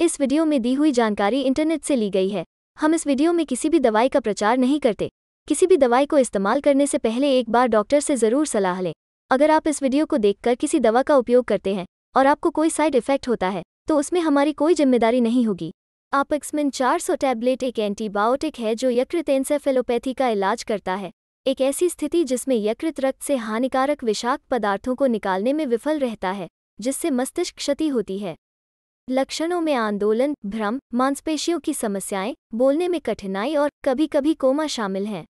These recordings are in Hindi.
इस वीडियो में दी हुई जानकारी इंटरनेट से ली गई है हम इस वीडियो में किसी भी दवाई का प्रचार नहीं करते किसी भी दवाई को इस्तेमाल करने से पहले एक बार डॉक्टर से ज़रूर सलाह लें अगर आप इस वीडियो को देखकर किसी दवा का उपयोग करते हैं और आपको कोई साइड इफेक्ट होता है तो उसमें हमारी कोई जिम्मेदारी नहीं होगी आप चार 400 टैबलेट एक एंटीबायोटिक है जो यकृत एंसेफेलोपैथी का इलाज करता है एक ऐसी स्थिति जिसमें यकृत रक्त से हानिकारक विषाक्त पदार्थों को निकालने में विफल रहता है जिससे मस्तिष्क क्षति होती है लक्षणों में आंदोलन भ्रम मांसपेशियों की समस्याएं बोलने में कठिनाई और कभी कभी कोमा शामिल हैं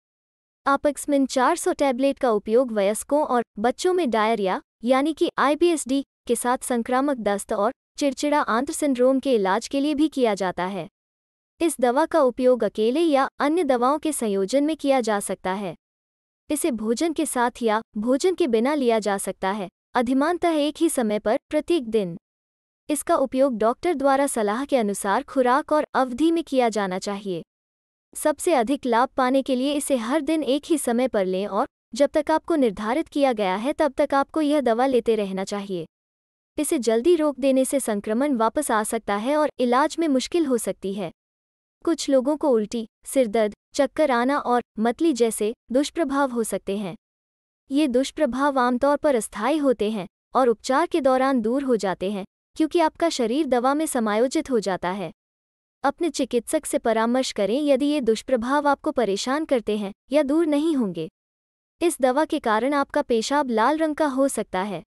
आपक्समिन 400 टैबलेट का उपयोग वयस्कों और बच्चों में डायरिया यानी कि आईबीएसडी के साथ संक्रामक दस्त और चिड़चिड़ा आंत्र सिंड्रोम के इलाज के लिए भी किया जाता है इस दवा का उपयोग अकेले या अन्य दवाओं के संयोजन में किया जा सकता है इसे भोजन के साथ या भोजन के बिना लिया जा सकता है अधिमानतः एक ही समय पर प्रत्येक दिन इसका उपयोग डॉक्टर द्वारा सलाह के अनुसार खुराक और अवधि में किया जाना चाहिए सबसे अधिक लाभ पाने के लिए इसे हर दिन एक ही समय पर लें और जब तक आपको निर्धारित किया गया है तब तक आपको यह दवा लेते रहना चाहिए इसे जल्दी रोक देने से संक्रमण वापस आ सकता है और इलाज में मुश्किल हो सकती है कुछ लोगों को उल्टी सिरदर्द चक्कर आना और मतली जैसे दुष्प्रभाव हो सकते हैं ये दुष्प्रभाव आमतौर पर अस्थायी होते हैं और उपचार के दौरान दूर हो जाते हैं क्योंकि आपका शरीर दवा में समायोजित हो जाता है अपने चिकित्सक से परामर्श करें यदि ये दुष्प्रभाव आपको परेशान करते हैं या दूर नहीं होंगे इस दवा के कारण आपका पेशाब लाल रंग का हो सकता है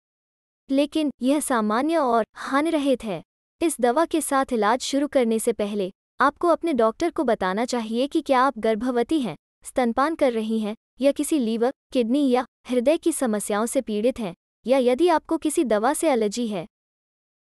लेकिन यह सामान्य और हानिरहित है इस दवा के साथ इलाज शुरू करने से पहले आपको अपने डॉक्टर को बताना चाहिए कि क्या आप गर्भवती हैं स्तनपान कर रही हैं या किसी लीवर किडनी या हृदय की समस्याओं से पीड़ित हैं या यदि आपको किसी दवा से एलर्जी है